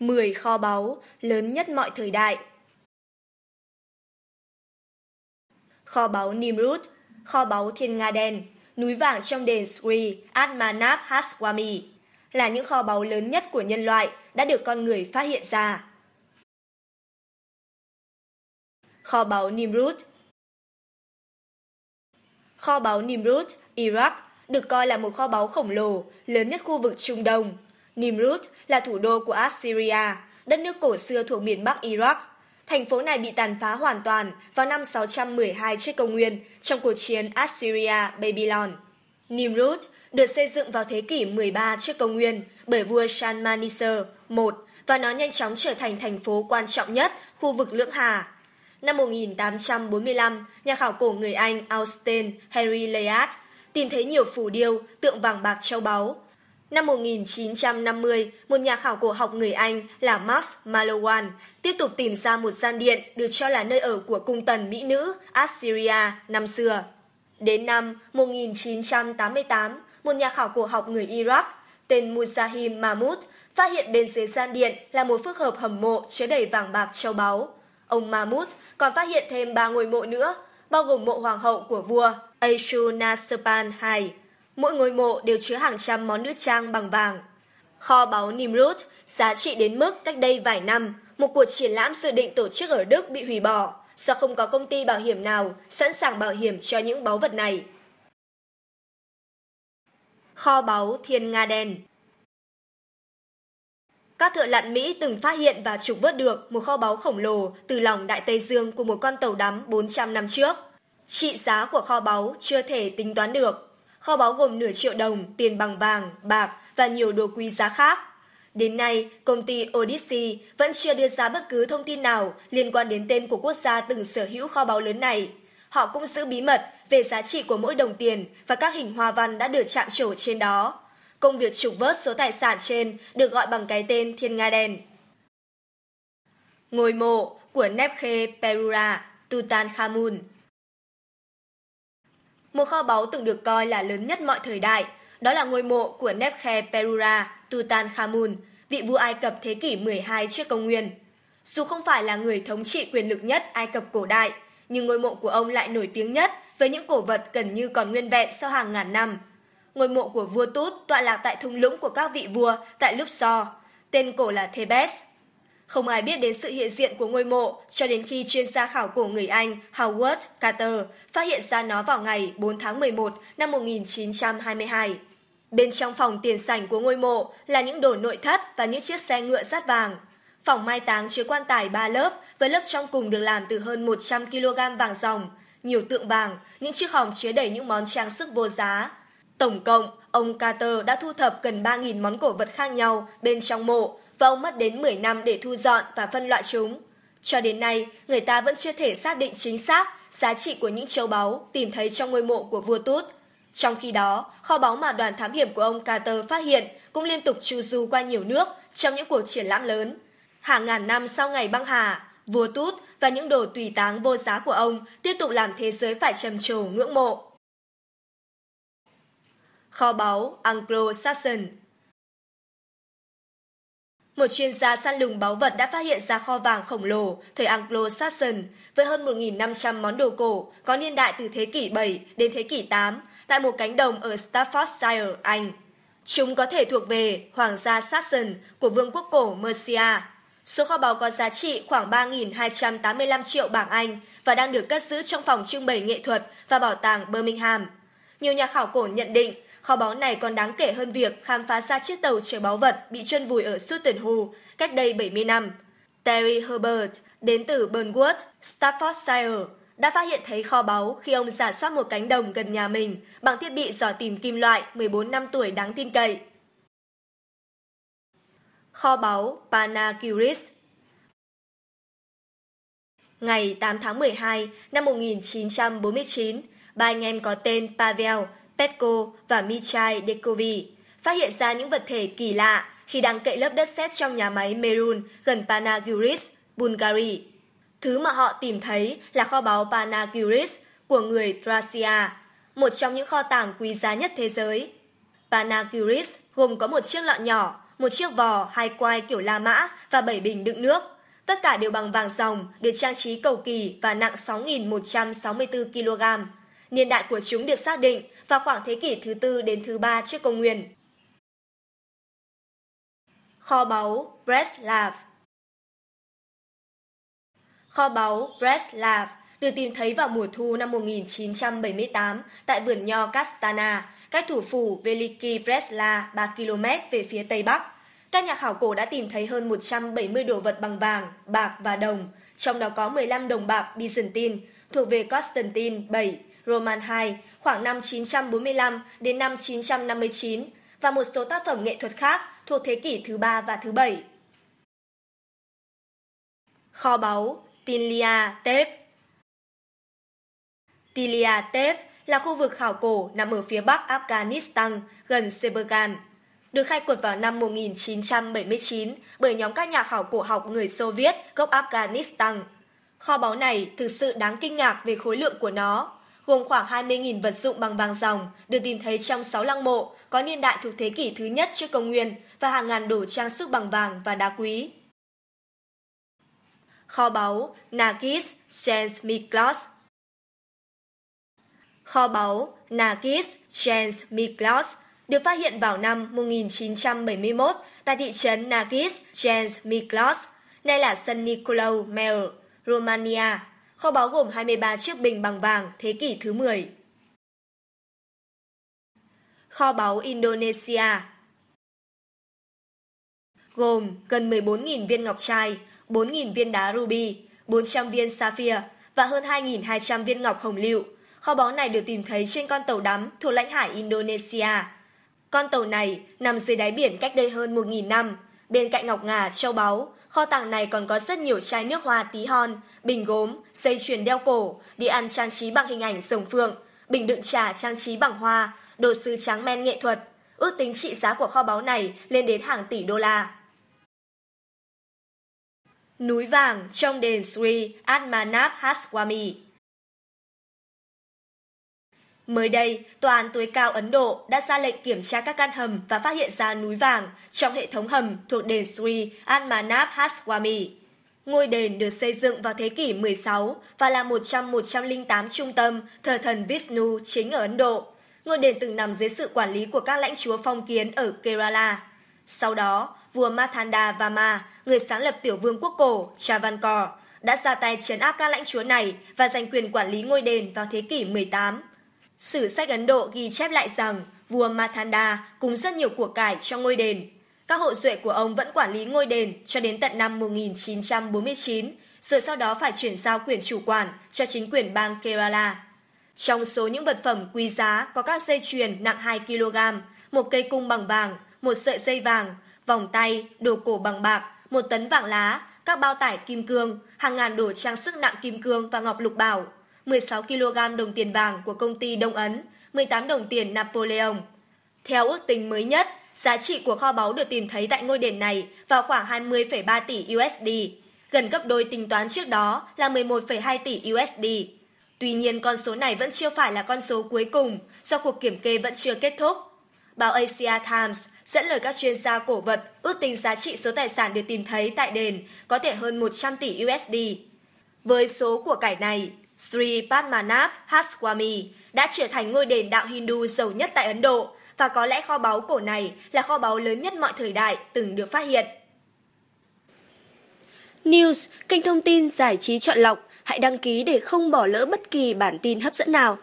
10 kho báu, lớn nhất mọi thời đại. Kho báu Nimrud, kho báu Thiên Nga Đen, núi vàng trong đền Sri Atmanap Haswami là những kho báu lớn nhất của nhân loại đã được con người phát hiện ra. Kho báu Nimrud Kho báu Nimrud, Iraq, được coi là một kho báu khổng lồ, lớn nhất khu vực Trung Đông, Nimrud là thủ đô của Assyria, đất nước cổ xưa thuộc miền Bắc Iraq. Thành phố này bị tàn phá hoàn toàn vào năm 612 trước công nguyên trong cuộc chiến Assyria-Babylon. Nimrud được xây dựng vào thế kỷ 13 trước công nguyên bởi vua Shalmaneser I và nó nhanh chóng trở thành thành phố quan trọng nhất khu vực Lưỡng Hà. Năm 1845, nhà khảo cổ người Anh Austin Henry Layard tìm thấy nhiều phủ điêu, tượng vàng bạc châu báu Năm 1950, một nhà khảo cổ học người Anh là Max Malawan tiếp tục tìm ra một gian điện được cho là nơi ở của cung tần mỹ nữ Assyria năm xưa. Đến năm 1988, một nhà khảo cổ học người Iraq tên Muzahim Mahmoud phát hiện bên dưới gian điện là một phức hợp hầm mộ chứa đầy vàng bạc châu báu. Ông Mahmoud còn phát hiện thêm ba ngôi mộ nữa, bao gồm mộ hoàng hậu của vua Ashurnasirpan II mỗi ngôi mộ đều chứa hàng trăm món nữ trang bằng vàng. Kho báu Nimrud giá trị đến mức cách đây vài năm, một cuộc triển lãm dự định tổ chức ở Đức bị hủy bỏ do không có công ty bảo hiểm nào sẵn sàng bảo hiểm cho những báu vật này. Kho báu Thiên Nga Đen các thợ lặn Mỹ từng phát hiện và trục vớt được một kho báu khổng lồ từ lòng Đại Tây Dương của một con tàu đắm 400 năm trước. Trị giá của kho báu chưa thể tính toán được. Kho báu gồm nửa triệu đồng, tiền bằng vàng, bạc và nhiều đồ quý giá khác. Đến nay, công ty Odyssey vẫn chưa đưa ra bất cứ thông tin nào liên quan đến tên của quốc gia từng sở hữu kho báu lớn này. Họ cũng giữ bí mật về giá trị của mỗi đồng tiền và các hình hoa văn đã được chạm trổ trên đó. Công việc trục vớt số tài sản trên được gọi bằng cái tên Thiên Nga Đen. Ngôi mộ của Nephe Perura Tutankhamun một kho báu từng được coi là lớn nhất mọi thời đại. Đó là ngôi mộ của Nebkhe Perura Tutankhamun, vị vua Ai Cập thế kỷ 12 trước công nguyên. Dù không phải là người thống trị quyền lực nhất Ai Cập cổ đại, nhưng ngôi mộ của ông lại nổi tiếng nhất với những cổ vật gần như còn nguyên vẹn sau hàng ngàn năm. Ngôi mộ của vua Tut tọa lạc tại thung lũng của các vị vua tại Luxor, tên cổ là Thebes. Không ai biết đến sự hiện diện của ngôi mộ cho đến khi chuyên gia khảo cổ người Anh Howard Carter phát hiện ra nó vào ngày 4 tháng 11 năm 1922. Bên trong phòng tiền sảnh của ngôi mộ là những đồ nội thất và những chiếc xe ngựa sát vàng. Phòng mai táng chứa quan tài 3 lớp với lớp trong cùng được làm từ hơn 100 kg vàng ròng, nhiều tượng vàng, những chiếc hòm chứa đầy những món trang sức vô giá. Tổng cộng, ông Carter đã thu thập gần 3.000 món cổ vật khác nhau bên trong mộ, và ông mất đến 10 năm để thu dọn và phân loại chúng. Cho đến nay, người ta vẫn chưa thể xác định chính xác giá trị của những châu báu tìm thấy trong ngôi mộ của vua Tút. Trong khi đó, kho báu mà đoàn thám hiểm của ông Carter phát hiện cũng liên tục chu du qua nhiều nước trong những cuộc triển lãm lớn. Hàng ngàn năm sau ngày băng hà, vua Tút và những đồ tùy táng vô giá của ông tiếp tục làm thế giới phải trầm trồ ngưỡng mộ. Kho báu Anglo-Saxon một chuyên gia săn lùng báu vật đã phát hiện ra kho vàng khổng lồ thời Anglo-Saxon với hơn 1.500 món đồ cổ có niên đại từ thế kỷ 7 đến thế kỷ 8 tại một cánh đồng ở Staffordshire, Anh. Chúng có thể thuộc về Hoàng gia Saxon của vương quốc cổ Mercia. Số kho báu có giá trị khoảng 3.285 triệu bảng Anh và đang được cất giữ trong phòng trưng bày nghệ thuật và bảo tàng Birmingham. Nhiều nhà khảo cổ nhận định Kho báu này còn đáng kể hơn việc khám phá ra chiếc tàu chở báu vật bị chôn vùi ở Sutton Hoo cách đây 70 năm. Terry Herbert, đến từ Burnwood, Staffordshire, đã phát hiện thấy kho báu khi ông giả soát một cánh đồng gần nhà mình bằng thiết bị dò tìm kim loại 14 năm tuổi đáng tin cậy. Kho báu Panagiris Ngày 8 tháng 12 năm 1949, ba anh em có tên Pavel, Petco và Michai Dekovi phát hiện ra những vật thể kỳ lạ khi đang cậy lớp đất sét trong nhà máy Merun gần Panagiris, Bulgaria. Thứ mà họ tìm thấy là kho báu Panagiris của người Thracia, một trong những kho tàng quý giá nhất thế giới. Panagiris gồm có một chiếc lọ nhỏ, một chiếc vò, hai quai kiểu La Mã và bảy bình đựng nước. Tất cả đều bằng vàng ròng, được trang trí cầu kỳ và nặng 6.164 kg. Niên đại của chúng được xác định vào khoảng thế kỷ thứ tư đến thứ ba trước công nguyên. Kho báu Breslav Kho báu Breslav được tìm thấy vào mùa thu năm 1978 tại vườn nho Kastana, cách thủ phủ Veliki Bresla 3 km về phía tây bắc. Các nhà khảo cổ đã tìm thấy hơn 170 đồ vật bằng vàng, bạc và đồng, trong đó có 15 đồng bạc Byzantine thuộc về Constantine VII Roman II khoảng năm 945 đến năm 959 và một số tác phẩm nghệ thuật khác thuộc thế kỷ thứ ba và thứ bảy. Kho báu Tilia Tep Tilia Tep là khu vực khảo cổ nằm ở phía bắc Afghanistan gần Sebergan, được khai quật vào năm 1979 bởi nhóm các nhà khảo cổ học người Xô Viết gốc Afghanistan. Kho báu này thực sự đáng kinh ngạc về khối lượng của nó gồm khoảng 20.000 vật dụng bằng vàng ròng được tìm thấy trong 6 lăng mộ có niên đại thuộc thế kỷ thứ nhất trước công nguyên và hàng ngàn đồ trang sức bằng vàng và đá quý. Kho báu Nagis Jens Miklos Kho báu Nagis Jens Miklos được phát hiện vào năm 1971 tại thị trấn Nagis Jens Miklos, nay là San Nicolau Mel Romania. Kho báu gồm 23 chiếc bình bằng vàng thế kỷ thứ 10. Kho báu Indonesia gồm gần 14.000 viên ngọc trai, 4.000 viên đá ruby, 400 viên sapphire và hơn 2.200 viên ngọc hồng lựu. Kho báu này được tìm thấy trên con tàu đắm thuộc lãnh hải Indonesia. Con tàu này nằm dưới đáy biển cách đây hơn 1.000 năm, Bên cạnh ngọc ngà, châu báu, kho tàng này còn có rất nhiều chai nước hoa tí hon, bình gốm, dây chuyền đeo cổ, đi ăn trang trí bằng hình ảnh rồng phượng, bình đựng trà trang trí bằng hoa, đồ sứ trắng men nghệ thuật. Ước tính trị giá của kho báu này lên đến hàng tỷ đô la. Núi vàng trong đền Sri Atmanap Haswami Mới đây, Tòa án tối cao Ấn Độ đã ra lệnh kiểm tra các căn hầm và phát hiện ra núi vàng trong hệ thống hầm thuộc đền Sri Almanap Haswami. Ngôi đền được xây dựng vào thế kỷ 16 và là một trong 108 trung tâm thờ thần Vishnu chính ở Ấn Độ. Ngôi đền từng nằm dưới sự quản lý của các lãnh chúa phong kiến ở Kerala. Sau đó, vua Mathanda Vama, người sáng lập tiểu vương quốc cổ Travancore, đã ra tay chấn áp các lãnh chúa này và giành quyền quản lý ngôi đền vào thế kỷ 18. Sử sách Ấn Độ ghi chép lại rằng vua Mathanda cúng rất nhiều của cải cho ngôi đền. Các hộ duệ của ông vẫn quản lý ngôi đền cho đến tận năm 1949, rồi sau đó phải chuyển giao quyền chủ quản cho chính quyền bang Kerala. Trong số những vật phẩm quý giá có các dây chuyền nặng 2 kg, một cây cung bằng vàng, một sợi dây vàng, vòng tay, đồ cổ bằng bạc, một tấn vàng lá, các bao tải kim cương, hàng ngàn đồ trang sức nặng kim cương và ngọc lục bảo, 16 kg đồng tiền vàng của công ty Đông Ấn, 18 đồng tiền Napoleon. Theo ước tính mới nhất, giá trị của kho báu được tìm thấy tại ngôi đền này vào khoảng 20,3 tỷ USD, gần gấp đôi tính toán trước đó là 11,2 tỷ USD. Tuy nhiên con số này vẫn chưa phải là con số cuối cùng do cuộc kiểm kê vẫn chưa kết thúc. Báo Asia Times dẫn lời các chuyên gia cổ vật ước tính giá trị số tài sản được tìm thấy tại đền có thể hơn 100 tỷ USD. Với số của cải này, Sri Padmanabh Haswamy đã trở thành ngôi đền đạo Hindu giàu nhất tại Ấn Độ và có lẽ kho báu cổ này là kho báu lớn nhất mọi thời đại từng được phát hiện. News, kênh thông tin giải trí chọn lọc, hãy đăng ký để không bỏ lỡ bất kỳ bản tin hấp dẫn nào.